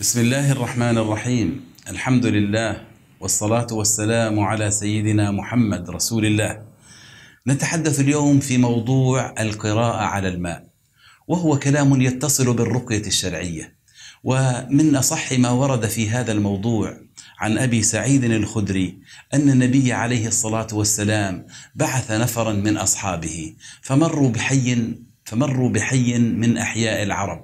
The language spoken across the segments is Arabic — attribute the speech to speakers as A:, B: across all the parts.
A: بسم الله الرحمن الرحيم الحمد لله والصلاة والسلام على سيدنا محمد رسول الله نتحدث اليوم في موضوع القراءة على الماء وهو كلام يتصل بالرقية الشرعية ومن أصح ما ورد في هذا الموضوع عن أبي سعيد الخدري أن النبي عليه الصلاة والسلام بعث نفرا من أصحابه فمروا بحي فمروا بحي من احياء العرب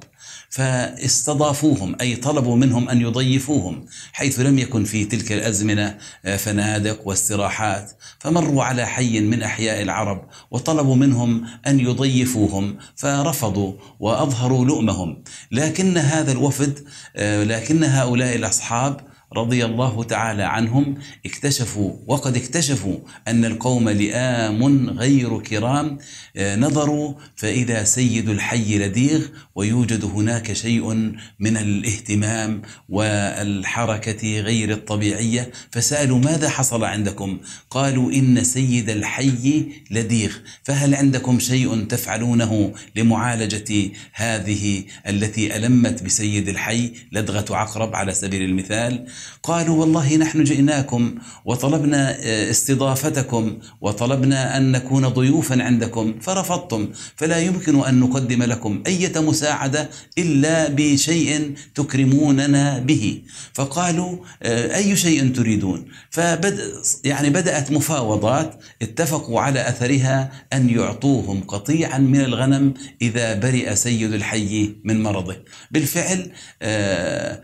A: فاستضافوهم اي طلبوا منهم ان يضيفوهم حيث لم يكن في تلك الازمنه آه، فنادق واستراحات فمروا على حي من احياء العرب وطلبوا منهم ان يضيفوهم فرفضوا واظهروا لؤمهم لكن هذا الوفد آه، لكن هؤلاء الاصحاب رضي الله تعالى عنهم اكتشفوا وقد اكتشفوا أن القوم لئام غير كرام آه، نظروا فإذا سيد الحي لديغ ويوجد هناك شيء من الاهتمام والحركة غير الطبيعية فسألوا ماذا حصل عندكم قالوا إن سيد الحي لديغ فهل عندكم شيء تفعلونه لمعالجة هذه التي ألمت بسيد الحي لدغة عقرب على سبيل المثال قالوا والله نحن جئناكم وطلبنا آه، استضافتكم وطلبنا ان نكون ضيوفا عندكم فرفضتم فلا يمكن ان نقدم لكم اية مساعده الا بشيء تكرموننا به فقالوا آه، اي شيء تريدون فبدا يعني بدات مفاوضات اتفقوا على اثرها ان يعطوهم قطيعا من الغنم اذا برئ سيد الحي من مرضه بالفعل آه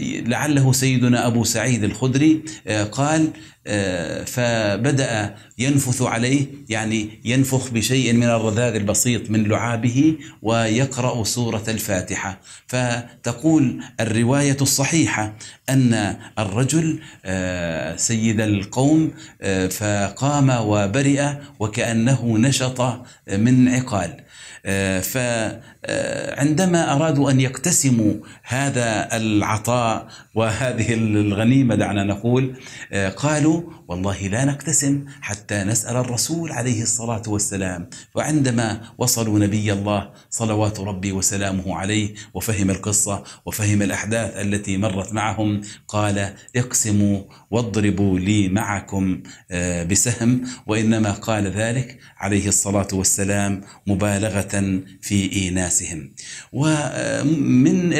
A: لعله سيدنا أبو سعيد الخدري آه، قال آه، فبدأ ينفث عليه يعني ينفخ بشيء من الرذاذ البسيط من لعابه ويقرأ سورة الفاتحة فتقول الرواية الصحيحة أن الرجل آه، سيد القوم آه، فقام وبرئ وكأنه نشط من عقال فعندما أرادوا أن يقتسموا هذا العطاء وهذه الغنيمة دعنا نقول قالوا قالوا والله لا نقتسم حتى نسأل الرسول عليه الصلاة والسلام فعندما وصلوا نبي الله صلوات ربي وسلامه عليه وفهم القصة وفهم الأحداث التي مرت معهم قال اقسموا واضربوا لي معكم آه، بسهم وإنما قال ذلك عليه الصلاة والسلام مبالغة في إيناسهم ومن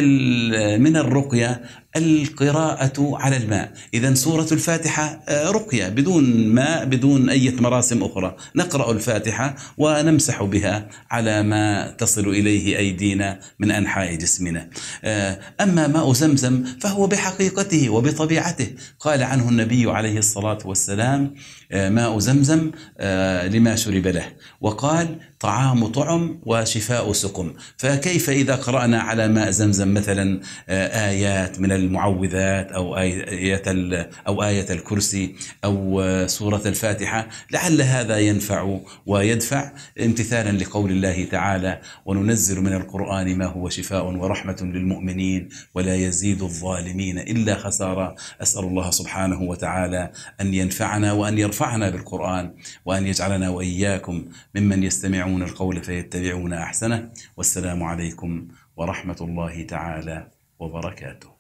A: من الرقية القراءة على الماء إذا سورة الفاتحة آه، رقية بدون ماء بدون أي مراسم أخرى نقرأ الفاتحة ونمسح بها على ما تصل إليه أيدينا من أنحاء جسمنا آه، أما ماء زمزم فهو بحقيقته وبطبيعته قال عنه النبي عليه الصلاة والسلام آه، ماء زمزم آه، لما شرب له وقال طعام طعم وشفاء سقم فكيف إذا قرأنا على ماء زمزم مثلا آه، آيات من المعوذات أو آية, أو آية الكرسي أو آه، سورة الفاتحة لعل هذا ينفع ويدفع امتثالا لقول الله تعالى وننزل من القرآن ما هو شفاء ورحمة للمؤمنين ولا يزيد الظالمين إلا خسارة أسأل الله سبحانه وتعالى أن ينفعنا وأن يرفعنا بالقرآن وأن يجعلنا وإياكم ممن يستمعون يسمعون القول فيتبعون أحسنه والسلام عليكم ورحمة الله تعالى وبركاته